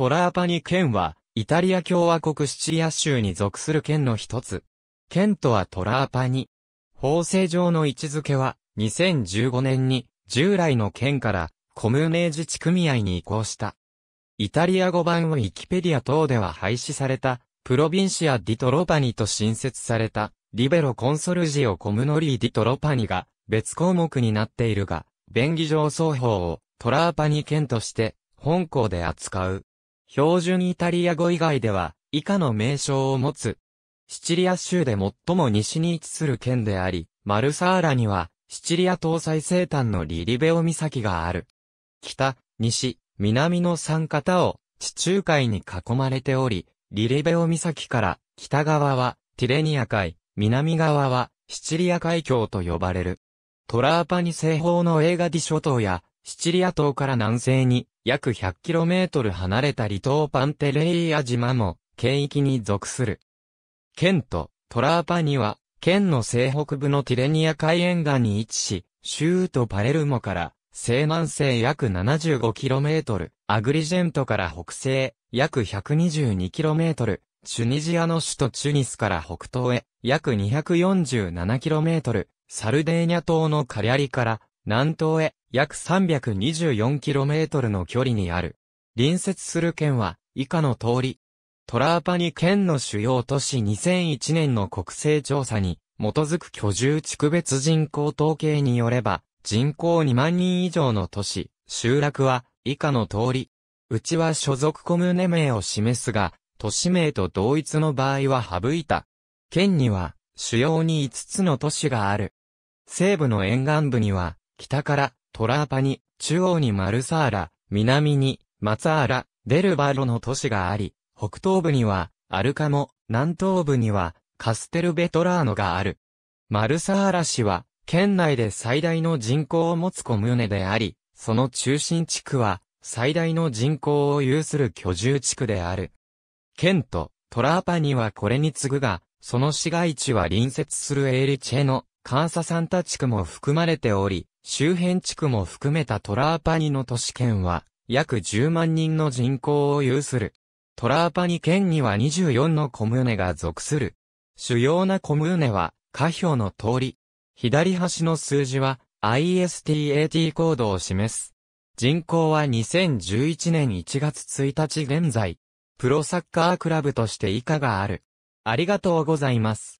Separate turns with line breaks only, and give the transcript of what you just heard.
トラーパニ県は、イタリア共和国シチリア州に属する県の一つ。県とはトラーパニ。法制上の位置づけは、2015年に、従来の県から、コムーネ地治組合に移行した。イタリア語版ウィキペディア等では廃止された、プロビンシア・ディトロパニと新設された、リベロ・コンソルジオ・コムノリー・ディトロパニが、別項目になっているが、便宜上双方を、トラーパニ県として、本校で扱う。標準イタリア語以外では、以下の名称を持つ。シチリア州で最も西に位置する県であり、マルサーラには、シチリア東西西端のリリベオ岬がある。北、西、南の三方を地中海に囲まれており、リリベオ岬から北側はティレニア海、南側はシチリア海峡と呼ばれる。トラーパニ西方のエーガディ諸島やシチリア島から南西に約 100km 離れた離島パンテレイア島も、県域に属する。県とトラーパニは、県の西北部のティレニア海沿岸に位置し、州都パレルモから西南西約 75km、アグリジェントから北西約 122km、チュニジアの首都チュニスから北東へ約 247km、サルデーニャ島のカリャリから南東へ約 324km の距離にある。隣接する県は、以下の通り。トラーパニ県の主要都市2001年の国勢調査に、基づく居住地区別人口統計によれば、人口2万人以上の都市、集落は、以下の通り。うちは所属コムネ名を示すが、都市名と同一の場合は省いた。県には、主要に5つの都市がある。西部の沿岸部には、北からトラーパに、中央にマルサーラ、南にマツアーラ、デルバロの都市があり、北東部にはアルカモ、南東部にはカステルベトラーノがある。マルサーラ市は、県内で最大の人口を持つコムネであり、その中心地区は、最大の人口を有する居住地区である。県とトラーパにはこれに次ぐが、その市街地は隣接するエーリチェのカ査ササンタ地区も含まれており、周辺地区も含めたトラーパニの都市圏は、約10万人の人口を有する。トラーパニ県には24のコムーネが属する。主要なコムーネは、下表の通り。左端の数字は、ISTAT コードを示す。人口は2011年1月1日現在。プロサッカークラブとして以下がある。ありがとうございます。